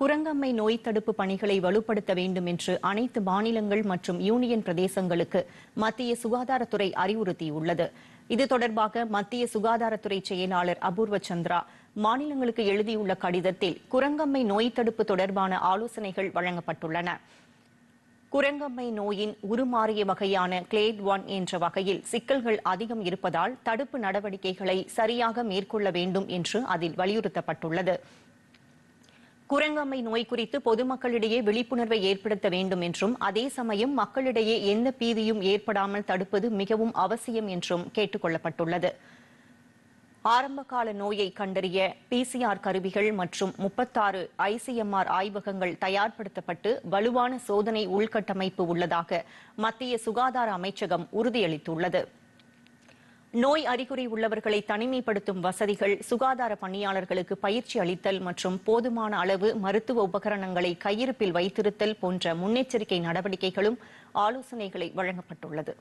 குரங்கம்மை நோய் தடுப்பு பணிகளை வலுப்படுத்த வேண்டும் என்று அனைத்து மாநிலங்கள் மற்றும் யூனியன் பிரதேசங்களுக்கு மத்திய சுகாதாரத்துறை அறிவுறுத்தியுள்ளது இது தொடர்பாக மத்திய சுகாதாரத்துறை செயலாளர் அபூர்வ சந்திரா மாநிலங்களுக்கு எழுதியுள்ள கடிதத்தில் குரங்கம்மை நோய் தடுப்பு தொடர்பான ஆலோசனைகள் வழங்கப்பட்டுள்ளன குரங்கம்மை நோயின் உருமாறிய வகையான கிளேட் ஒன் என்ற வகையில் சிக்கல்கள் அதிகம் இருப்பதால் தடுப்பு நடவடிக்கைகளை சரியாக மேற்கொள்ள வேண்டும் என்று அதில் வலியுறுத்தப்பட்டுள்ளது குரங்கம்மை நோய் குறித்து பொதுமக்களிடையே விழிப்புணர்வை ஏற்படுத்த வேண்டும் என்றும் அதே சமயம் மக்களிடையே எந்த பீதியும் ஏற்படாமல் தடுப்பது மிகவும் அவசியம் என்றும் கேட்டுக் கொள்ளப்பட்டுள்ளது ஆரம்பகால நோயை கண்டறிய பிசிஆர் கருவிகள் மற்றும் முப்பத்தாறு ஐசிஎம்ஆர் ஆய்வகங்கள் தயார்படுத்தப்பட்டு வலுவான சோதனை உள்கட்டமைப்பு உள்ளதாக மத்திய சுகாதார அமைச்சகம் உறுதியளித்துள்ளது நோய் அறிகுறி உள்ளவர்களை தனிமைப்படுத்தும் வசதிகள் சுகாதார பணியாளர்களுக்கு பயிற்சி அளித்தல் மற்றும் போதுமான அளவு மருத்துவ உபகரணங்களை கையிருப்பில் வைத்திருத்தல் போன்ற முன்னெச்சரிக்கை நடவடிக்கைகளும் ஆலோசனைகளை வழங்கப்பட்டுள்ளது